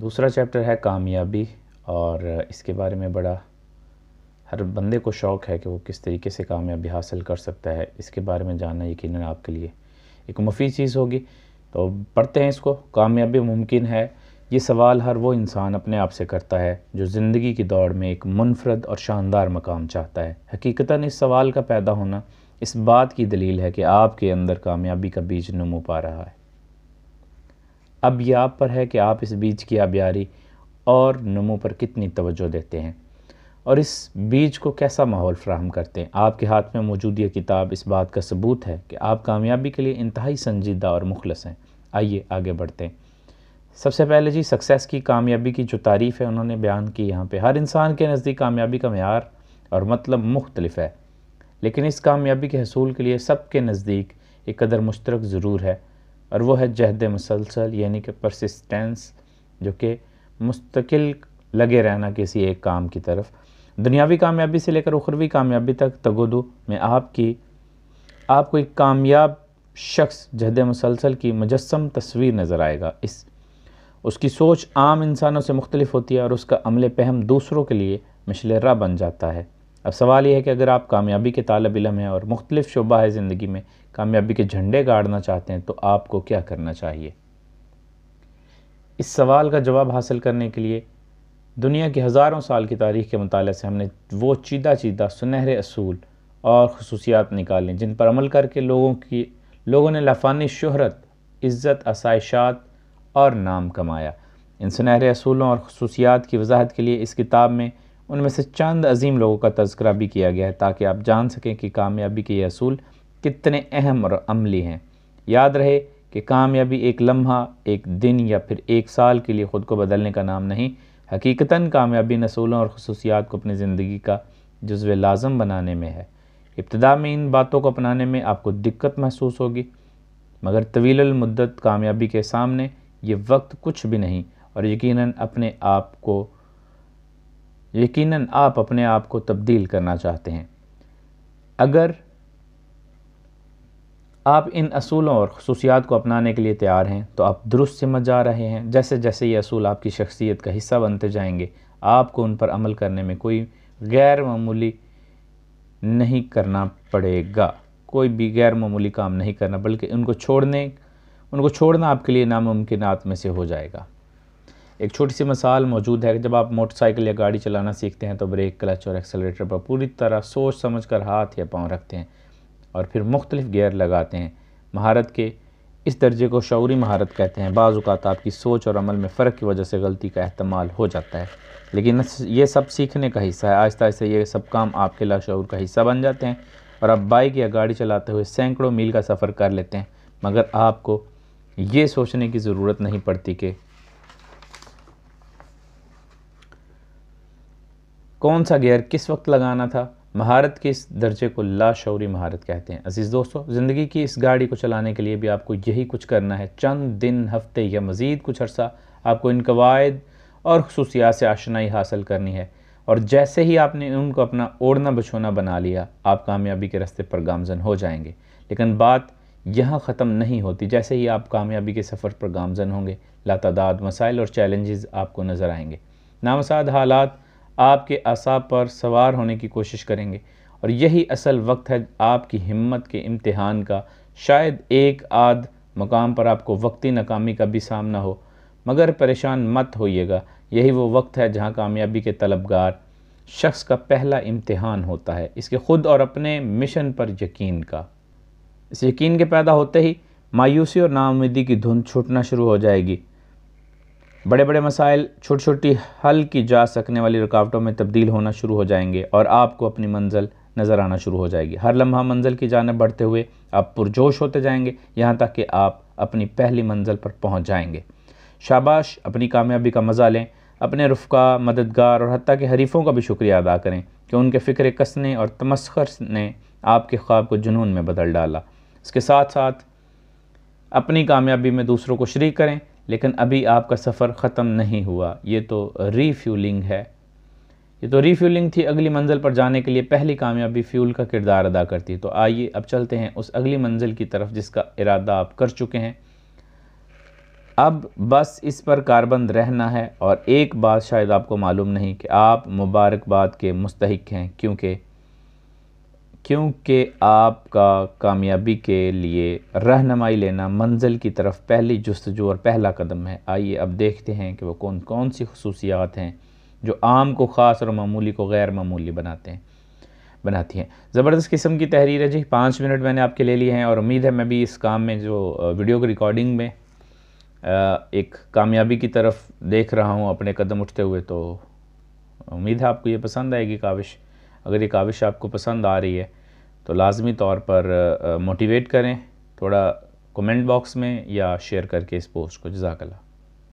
दूसरा चैप्टर है कामयाबी और इसके बारे में बड़ा हर बंदे को शौक़ है कि वो किस तरीके से कामयाबी हासिल कर सकता है इसके बारे में जानना यकीन आपके लिए एक मुफीद चीज़ होगी तो पढ़ते हैं इसको कामयाबी मुमकिन है ये सवाल हर वो इंसान अपने आप से करता है जो ज़िंदगी की दौड़ में एक मुनफरद और शानदार मकाम चाहता है हकीकता इस सवाल का पैदा होना इस बात की दलील है कि आपके अंदर कामयाबी का बीज नमो पा रहा है अब यह आप पर है कि आप इस बीज की आबियारी और नमो पर कितनी तवज्जो देते हैं और इस बीज को कैसा माहौल फ्राहम करते हैं आपके हाथ में मौजूद यह किताब इस बात का सबूत है कि आप कामयाबी के लिए इंतहाई संजीदा और मुखलस हैं आइए आगे बढ़ते हैं सबसे पहले जी सक्सेस की कामयाबी की जो तारीफ़ है उन्होंने बयान की यहाँ पे हर इंसान के नज़दीक कामयाबी का मैार और मतलब मुख्तलफ है लेकिन इस कामयाबी के हसूल के लिए सब के नज़दीक एक कदर मुश्तरक ज़रूर है और वो है जहद मुसलसल यानी कि परसिस्टेंस जो कि मुस्तकिल लगे रहना किसी एक काम की तरफ दुनियावी कामयाबी से लेकर उखरवी कामयाबी तक तगोदू में आपकी आपको एक कामयाब शख्स जहद मुसलसल की मुजस्म तस्वीर नज़र आएगा इस उसकी सोच आम इंसानों से मुख्तलिफ होती है और उसका अमल पहम दूसरों के लिए मशलरा बन जाता है अब सवाल यह है कि अगर आप कामयाबी के तालब इलम हैं और मुख्तलिफ शुबा है ज़िंदगी में कामयाबी के झंडे गाड़ना चाहते हैं तो आपको क्या करना चाहिए इस सवाल का जवाब हासिल करने के लिए दुनिया की हज़ारों साल की तारीख के मुताले से हमने वो चीदा चीदा सुनहरे असूल और खसूसियात निकाली जिन पर अमल करके लोगों की लोगों ने लाफानी शहरत इज़्ज़त आसाइशात और नाम कमाया इन सुनहरे असूलों और खसूसियात की वजाहत के लिए इस किताब में उनमें से चंद अजीम लोगों का तस्करा भी किया गया है ताकि आप जान सकें कि कामयाबी के ये असूल कितने अहम और अमली हैं याद रहे कि कामयाबी एक लम्हा एक दिन या फिर एक साल के लिए ख़ुद को बदलने का नाम नहीं हकीकता कामयाबी नसूलों और खसूसियात को अपनी ज़िंदगी का जज्व लाजम बनाने में है इब्तदा में इन बातों को अपनाने में आपको दिक्कत महसूस होगी मगर तवीलमदत कामयाबी के सामने ये वक्त कुछ भी नहीं और यकीन अपने आप को यकीन आप अपने आप को तब्दील करना चाहते हैं अगर आप इन असूलों और खसूसियात को अपनाने के लिए तैयार हैं तो आप दुरुस्त समझ जा रहे हैं जैसे जैसे ये असूल आपकी शख्सियत का हिस्सा बनते जाएंगे आपको उन पर अमल करने में कोई गैर मामूली नहीं करना पड़ेगा कोई भी गैर मामूली काम नहीं करना बल्कि उनको छोड़ने उनको छोड़ना आपके लिए नामुमकिन में से हो जाएगा एक छोटी सी मिसाल मौजूद है कि जब आप मोटरसाइकिल या गाड़ी चलाना सीखते हैं तो ब्रेक क्लच और एक्सेलरेटर पर पूरी तरह सोच समझ कर हाथ या पाँव रखते हैं और फिर मुख्तलिफ़ गेयर लगाते हैं महारत के इस दर्जे को शौरी महारत कहते हैं बाज़ात आपकी सोच और अमल में फ़र्क की वजह से गलती का अहतमाल हो जाता है लेकिन ये सब सीखने का हिस्सा है आहिस्ता आहिस्ता ये सब काम आपके लाशूर का हिस्सा बन जाते हैं और आप बाइक या गाड़ी चलाते हुए सैकड़ों मील का सफ़र कर लेते हैं मगर आपको ये सोचने की ज़रूरत नहीं पड़ती कि कौन सा गेयर किस वक्त लगाना था महारत के इस दर्जे को लाशौरी महारत कहते हैं अजीज़ दोस्तों ज़िंदगी की इस गाड़ी को चलाने के लिए भी आपको यही कुछ करना है चंद दिन हफ्ते या मज़ीद कुछ अर्सा आपको इन कवायद और खसूसियात से आशनाई हासिल करनी है और जैसे ही आपने उनको अपना ओढ़ना बछोना बना लिया आप कामयाबी के रस्ते पर गामजन हो जाएंगे लेकिन बात यहाँ ख़त्म नहीं होती जैसे ही आप कामयाबी के सफ़र पर गामजन होंगे लातादाद मसाइल और चैलेंजेस आपको नज़र आएंगे नामसाद हालात आपके असाब पर सवार होने की कोशिश करेंगे और यही असल वक्त है आपकी हिम्मत के इम्तहान का शायद एक आध मकाम पर आपको वक्ती नाकामी का भी सामना हो मगर परेशान मत होइएगा यही वो वक्त है जहाँ कामयाबी के तलबगार शख्स का पहला इम्तहान होता है इसके ख़ुद और अपने मिशन पर यकीन का इस यकीन के पैदा होते ही मायूसी और नाउमीदी की धुंध छूटना शुरू हो जाएगी बड़े बड़े मसाइल छोटी छोटी हल की जा सकने वाली रुकावटों में तब्दील होना शुरू हो जाएंगे और आपको अपनी मंजिल नज़र आना शुरू हो जाएगी हर लम्हा मंजिल की जानब बढ़ते हुए आप पुरजोश होते जाएंगे यहाँ तक कि आप अपनी पहली मंजिल पर पहुँच जाएंगे शाबाश अपनी कामयाबी का मज़ा लें अपने रुफका मददगार और हती के हरीफों का भी शुक्रिया अदा करें कि उनके फ़िक्र कसने और तमस्खर ने आपके ख्वाब को जुनून में बदल डाला इसके साथ साथ अपनी कामयाबी में दूसरों को शरीक करें लेकिन अभी आपका सफ़र ख़त्म नहीं हुआ ये तो रीफ्यूलिंग है ये तो रीफ्यूलिंग थी अगली मंजिल पर जाने के लिए पहली कामयाबी फ्यूल का किरदार अदा करती है तो आइए अब चलते हैं उस अगली मंजिल की तरफ जिसका इरादा आप कर चुके हैं अब बस इस पर कारबंद रहना है और एक बात शायद आपको मालूम नहीं कि आप मुबारकबाद के मुस्तक हैं क्योंकि क्योंकि आपका कामयाबी के लिए रहनमाई लेना मंजिल की तरफ पहली जस्तजू और पहला कदम है आइए अब देखते हैं कि वो कौन कौन सी खसूसियात हैं जो आम को ख़ास और मामूली को गैर मामूली बनाते हैं बनाती हैं ज़बरदस्त किस्म की तहरीर है जी पाँच मिनट मैंने आपके ले लिए हैं और उम्मीद है मैं भी इस काम में जो वीडियो की रिकॉर्डिंग में एक कामयाबी की तरफ देख रहा हूँ अपने कदम उठते हुए तो उम्मीद है आपको ये पसंद आएगी काविश अगर ये काविश आपको पसंद आ रही है तो लाजमी तौर पर मोटिवेट करें थोड़ा कमेंट बॉक्स में या शेयर करके इस पोस्ट को जजाकला